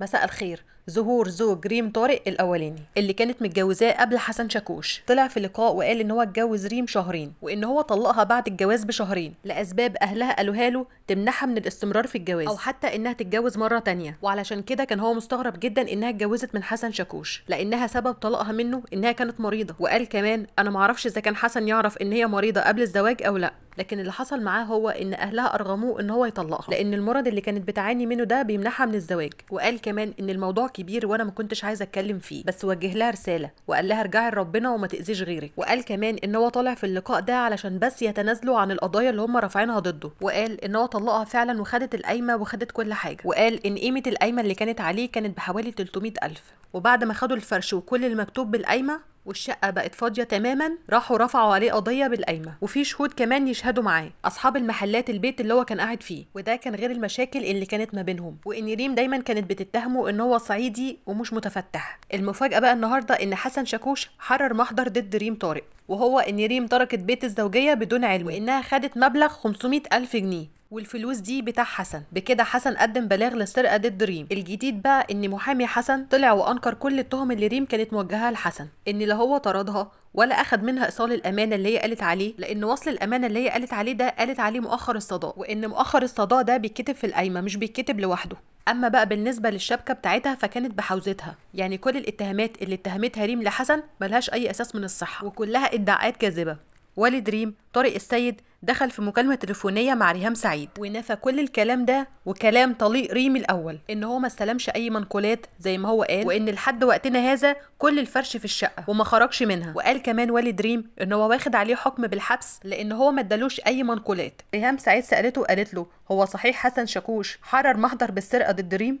مساء الخير ظهور زوج ريم طارق الاولاني اللي كانت متجوزاه قبل حسن شاكوش طلع في لقاء وقال ان هو اتجوز ريم شهرين وان هو طلقها بعد الجواز بشهرين لاسباب اهلها قالوها له تمنحها من الاستمرار في الجواز او حتى انها تتجوز مره تانية وعلشان كده كان هو مستغرب جدا انها اتجوزت من حسن شاكوش لانها سبب طلاقها منه انها كانت مريضه وقال كمان انا معرفش اذا كان حسن يعرف ان هي مريضه قبل الزواج او لا لكن اللي حصل معاه هو ان اهلها ارغموه ان هو يطلقها لان المرض اللي كانت بتعاني منه ده بيمنعها من الزواج وقال كمان ان الموضوع كبير وانا ما كنتش عايزه اتكلم فيه بس وجه لها رساله وقال لها ارجعي لربنا وما تاذيش غيرك وقال كمان ان هو طالع في اللقاء ده علشان بس يتنازلوا عن القضايا اللي هم رافعينها ضده وقال ان هو طلقها فعلا وخدت القايمه وخدت كل حاجه وقال ان قيمه القايمه اللي كانت عليه كانت بحوالي 300000 وبعد ما خدوا الفرش وكل المكتوب بالقايمه والشقة بقت فاضية تماما راحوا رفعوا عليه قضية بالقايمة وفي شهود كمان يشهدوا معاه أصحاب المحلات البيت اللي هو كان قاعد فيه وده كان غير المشاكل اللي كانت ما بينهم وإن ريم دايما كانت بتتهمه إن هو صعيدي ومش متفتح المفاجأة بقى النهاردة إن حسن شاكوش حرر محضر ضد ريم طارق وهو إن ريم تركت بيت الزوجية بدون علم وإنها خدت مبلغ 500 ألف جنيه والفلوس دي بتاع حسن بكده حسن قدم بلاغ للسرقه ضد ريم الجديد بقى ان محامي حسن طلع وانكر كل التهم اللي ريم كانت موجهها لحسن ان لا هو طردها ولا اخد منها ايصال الامانه اللي هي قالت عليه لان وصل الامانه اللي هي قالت عليه ده قالت عليه مؤخر الصداء وان مؤخر الصداء ده بيتكتب في القايمه مش بيتكتب لوحده اما بقى بالنسبه للشبكه بتاعتها فكانت بحوزتها يعني كل الاتهامات اللي اتهمتها ريم لحسن ملهاش اي اساس من الصحه وكلها ادعاءات كاذبه والد ريم طارق السيد دخل في مكالمة تليفونية مع ريهام سعيد ونفى كل الكلام ده وكلام طليق ريم الأول إن هو ما استلمش أي منقولات زي ما هو قال وإن لحد وقتنا هذا كل الفرش في الشقة وما خرجش منها وقال كمان والد ريم إن هو واخد عليه حكم بالحبس لأن هو ما ادالوش أي منقولات ريهام سعيد سألته وقالت له هو صحيح حسن شاكوش حرر محضر بالسرقة ضد ريم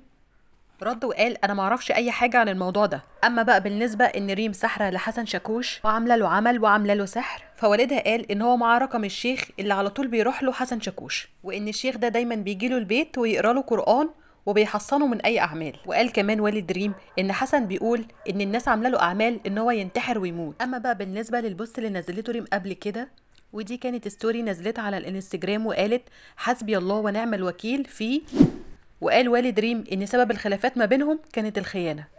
رد وقال انا معرفش اي حاجه عن الموضوع ده اما بقى بالنسبه ان ريم سحره لحسن شاكوش وعامله له عمل وعامله له سحر فوالدها قال ان هو معاه رقم الشيخ اللي على طول بيروح له حسن شاكوش وان الشيخ ده دايما بيجي له البيت ويقرا له قران وبيحصنه من اي اعمال وقال كمان والد ريم ان حسن بيقول ان الناس عامله له اعمال ان هو ينتحر ويموت اما بقى بالنسبه للبوست اللي نزلته ريم قبل كده ودي كانت ستوري نزلتها على الانستجرام وقالت حسبي الله ونعم الوكيل في وقال والد ريم ان سبب الخلافات ما بينهم كانت الخيانه